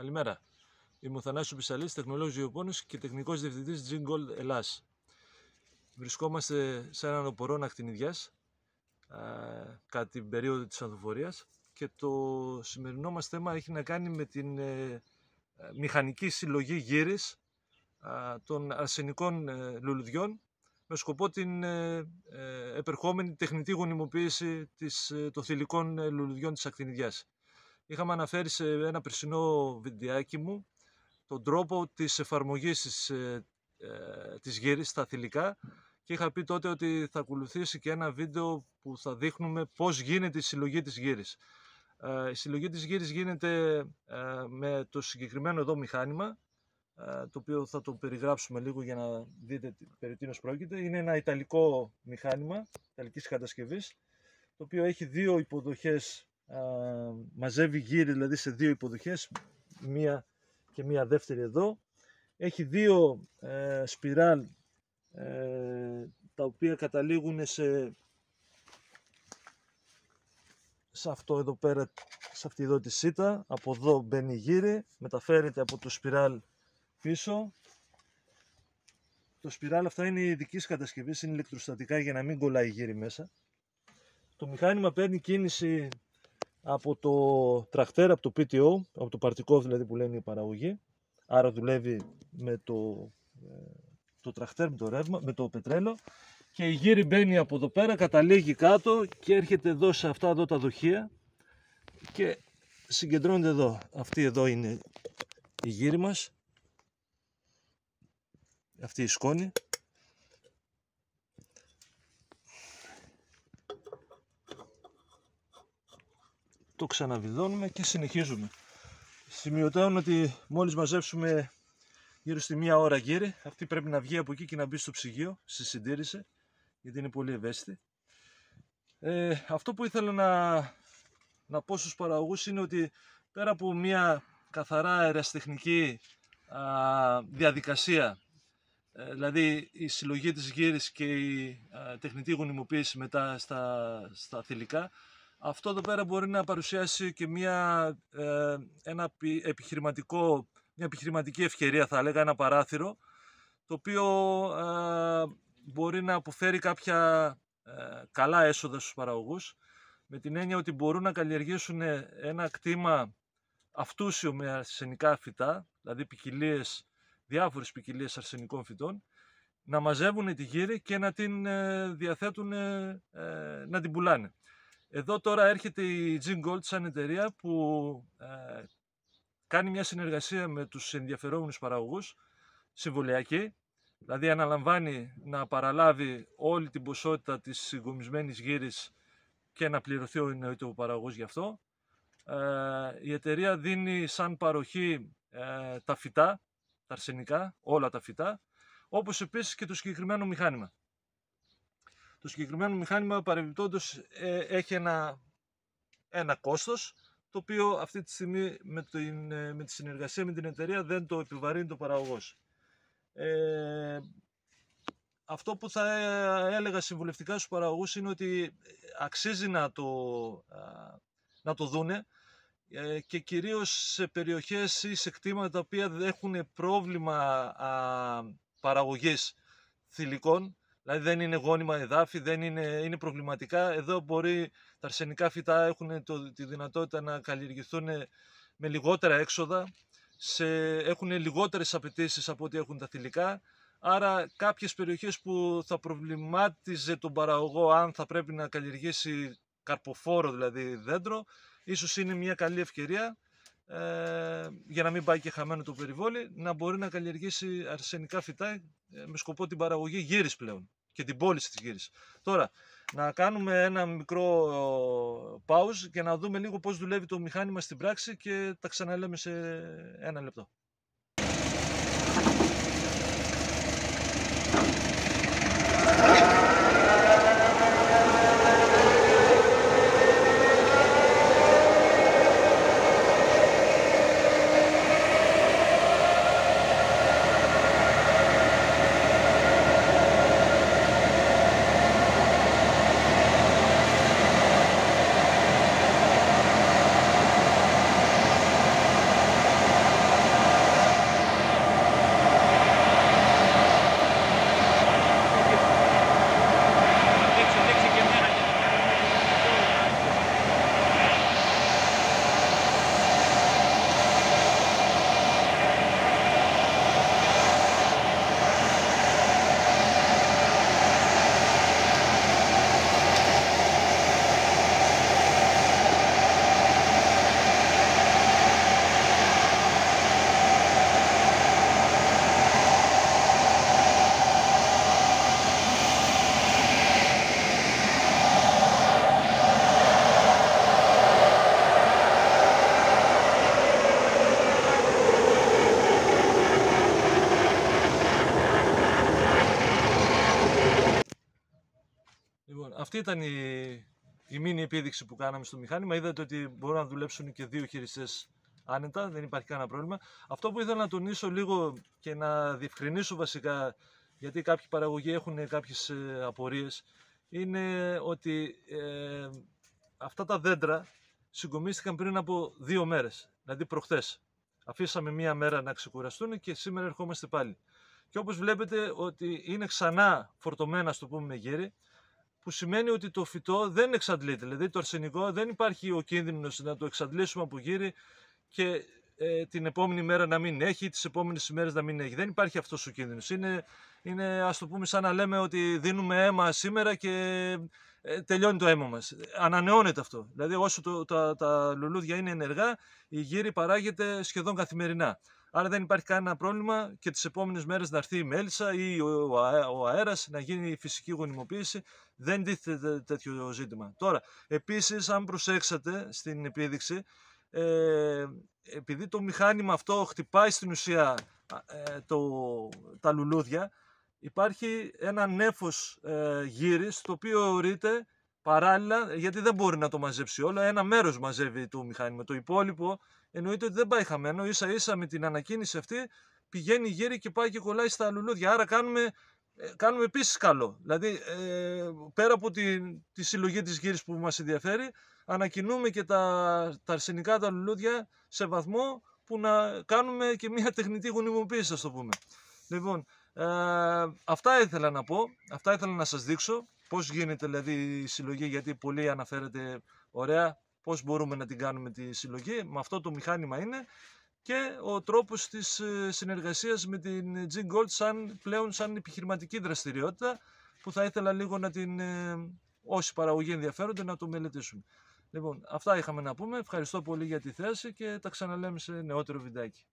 Καλημέρα. Είμαι ο Θανάσιο Πισαλή, τεχνολόγος γεωπόνης και τεχνικός διευθυντής Gold Ελλάς. Βρισκόμαστε σε έναν οπορώνα ακτινιδιάς κατά την περίοδο της ανθοφορίας και το σημερινό μας θέμα έχει να κάνει με την ε, ε, μηχανική συλλογή γύρης των αρσενικών ε, λουλουδιών με σκοπό την επερχόμενη τεχνητή γονιμοποίηση των θηλυκών λουλουδιών της ακτινιδιάς είχαμε αναφέρει σε ένα περσινό βιντεάκι μου τον τρόπο της εφαρμογής της, ε, ε γύρης στα θηλυκά και είχα πει τότε ότι θα ακολουθήσει και ένα βίντεο που θα δείχνουμε πώς γίνεται η συλλογή της γύρης. Ε, η συλλογή της γύρης γίνεται ε, με το συγκεκριμένο εδώ μηχάνημα το οποίο θα το περιγράψουμε λίγο για να δείτε περί τίνος πρόκειται. Είναι ένα ιταλικό μηχάνημα, ιταλικής κατασκευής, το οποίο έχει δύο υποδοχές α, μαζεύει γύρι δηλαδή σε δύο υποδοχές, μία και μία δεύτερη εδώ. Έχει δύο ε, σπιράλ ε, τα οποία καταλήγουν σε, σε αυτό εδώ πέρα, σε αυτή εδώ τη σίτα. Από εδώ μπαίνει γύρι, μεταφέρεται από το σπιράλ πίσω. Το σπιράλ αυτά είναι ειδικής κατασκευής, είναι ηλεκτροστατικά για να μην κολλάει γύρι μέσα. Το μηχάνημα παίρνει κίνηση από το τρακτέρ, από το PTO, από το παρτικό δηλαδή που λένε η παραγωγή. Άρα δουλεύει με το, ε, το τρακτέρ, με το ρεύμα, με το πετρέλαιο. Και η γύρι μπαίνει από εδώ πέρα, καταλήγει κάτω και έρχεται εδώ σε αυτά εδώ τα δοχεία και συγκεντρώνεται εδώ. Αυτή εδώ είναι η γύρι μας. Αυτή η σκόνη. το ξαναβιδώνουμε και συνεχίζουμε. Σημειωτάω ότι μόλις μαζέψουμε γύρω στη μία ώρα γύρι, αυτή πρέπει να βγει από εκεί και να μπει στο ψυγείο, στη συντήρηση, γιατί είναι πολύ ευαίσθητη. Ε, αυτό που ήθελα να, να πω στους παραγωγούς είναι ότι πέρα από μία καθαρά αεραστεχνική διαδικασία, ε, δηλαδή η συλλογή της γύρης και η τεχνητή γονιμοποίηση μετά στα, στα θηλυκά, αυτό εδώ πέρα μπορεί να παρουσιάσει και μια, ε, ένα επιχειρηματικό, μια επιχειρηματική ευκαιρία, θα έλεγα, ένα παράθυρο, το οποίο ε, μπορεί να αποφέρει κάποια ε, καλά έσοδα στους παραγωγούς, με την έννοια ότι μπορούν να καλλιεργήσουν ένα κτήμα αυτούσιο με αρσενικά φυτά, δηλαδή ποικιλίες, διάφορες ποικιλίες αρσενικών φυτών, να μαζεύουν τη γύρη και να την διαθέτουν, να την πουλάνε. Εδώ τώρα έρχεται η Gingold Gold σαν εταιρεία που ε, κάνει μια συνεργασία με τους ενδιαφερόμενους παραγωγούς, συμβολιακή, δηλαδή αναλαμβάνει να παραλάβει όλη την ποσότητα της συγκομισμένης γύρης και να πληρωθεί ο εννοείται παραγωγός γι' αυτό. Ε, η εταιρεία δίνει σαν παροχή ε, τα φυτά, τα αρσενικά, όλα τα φυτά, όπως επίσης και το συγκεκριμένο μηχάνημα. Το συγκεκριμένο μηχάνημα παρεμπιπτόντως ε, έχει ένα, ένα κόστος το οποίο αυτή τη στιγμή με, την, ε, με τη συνεργασία με την εταιρεία δεν το επιβαρύνει το παραγωγός. Ε, αυτό που θα έλεγα συμβουλευτικά στους παραγωγούς είναι ότι αξίζει να το, να δούνε και κυρίως σε περιοχές ή σε κτήματα τα οποία έχουν πρόβλημα παραγωγής θηλυκών Δηλαδή δεν είναι γόνιμα εδάφη, δεν είναι, είναι προβληματικά. Εδώ μπορεί τα αρσενικά φυτά έχουν το, τη δυνατότητα να καλλιεργηθούν με λιγότερα έξοδα, σε, έχουν λιγότερες απαιτήσεις από ό,τι έχουν τα θηλυκά. Άρα κάποιες περιοχές που θα προβλημάτιζε τον παραγωγό αν θα πρέπει να καλλιεργήσει καρποφόρο δηλαδή δέντρο, ίσως είναι μια καλή ευκαιρία ε, για να μην πάει και χαμένο το περιβόλι, να μπορεί να καλλιεργήσει αρσενικά φυτά ε, με σκοπό την παραγωγή γύρις πλέον και την πώληση της γύρις. Τώρα, να κάνουμε ένα μικρό ε, pause και να δούμε λίγο πώς δουλεύει το μηχάνημα στην πράξη και τα ξαναλέμε σε ένα λεπτό. αυτή ήταν η, η μήνυ επίδειξη που κάναμε στο μηχάνημα. Είδατε ότι μπορούν να δουλέψουν και δύο χειριστές άνετα, δεν υπάρχει κανένα πρόβλημα. Αυτό που ήθελα να τονίσω λίγο και να διευκρινίσω βασικά, γιατί κάποιοι παραγωγοί έχουν κάποιες ε, απορίες, είναι ότι ε, αυτά τα δέντρα συγκομίστηκαν πριν από δύο μέρες, δηλαδή προχθές. Αφήσαμε μία μέρα να ξεκουραστούν και σήμερα ερχόμαστε πάλι. Και όπως βλέπετε ότι είναι ξανά φορτωμένα, στο πούμε, γύρι, που σημαίνει ότι το φυτό δεν εξαντλείται. Δηλαδή το αρσενικό δεν υπάρχει ο κίνδυνος να το εξαντλήσουμε από γύρι και ε, την επόμενη μέρα να μην έχει, τις επόμενες ημέρες να μην έχει. Δεν υπάρχει αυτός ο κίνδυνος. Είναι, είναι ας το πούμε σαν να λέμε ότι δίνουμε αίμα σήμερα και ε, τελειώνει το αίμα μας. Ανανεώνεται αυτό. Δηλαδή όσο το, τα λουλούδια είναι ενεργά, η γύρι παράγεται σχεδόν καθημερινά. Άρα δεν υπάρχει κανένα πρόβλημα και τις επόμενες μέρες να έρθει η μέλισσα ή ο αέρας να γίνει η φυσική γονιμοποίηση. Δεν τίθεται τέτοιο ζήτημα. Τώρα, επίσης, αν προσέξατε στην επίδειξη, ε, επειδή το μηχάνημα αυτό χτυπάει στην ουσία ε, το, τα λουλούδια, υπάρχει ένα νέφος ε, γύρις το οποίο ορείται παράλληλα, γιατί δεν μπορεί να το μαζέψει όλα. ένα μέρος μαζεύει το μηχάνημα. Το υπόλοιπο εννοείται ότι δεν πάει χαμένο. σα ίσα με την ανακίνηση αυτή πηγαίνει γύρι και πάει και κολλάει στα λουλούδια. Άρα κάνουμε, ε, κάνουμε επίσης καλό. Δηλαδή, ε, πέρα από τη, τη συλλογή της γύρι που μας ενδιαφέρει, ανακοινούμε και τα, τα αρσενικά τα λουλούδια σε βαθμό που να κάνουμε και μια τεχνητή γονιμοποίηση, ας το πούμε. Λοιπόν, ε, αυτά ήθελα να πω, αυτά ήθελα να σας δείξω, πώς γίνεται δηλαδή η συλλογή, γιατί πολλοί αναφέρεται ωραία, πώς μπορούμε να την κάνουμε τη συλλογή. Με αυτό το μηχάνημα είναι και ο τρόπος της ε, συνεργασίας με την G Gold σαν, πλέον σαν επιχειρηματική δραστηριότητα που θα ήθελα λίγο να την, ε, όσοι παραγωγοί ενδιαφέρονται να το μελετήσουν. Λοιπόν, αυτά είχαμε να πούμε. Ευχαριστώ πολύ για τη θέση και τα ξαναλέμε σε νεότερο βιντεάκι.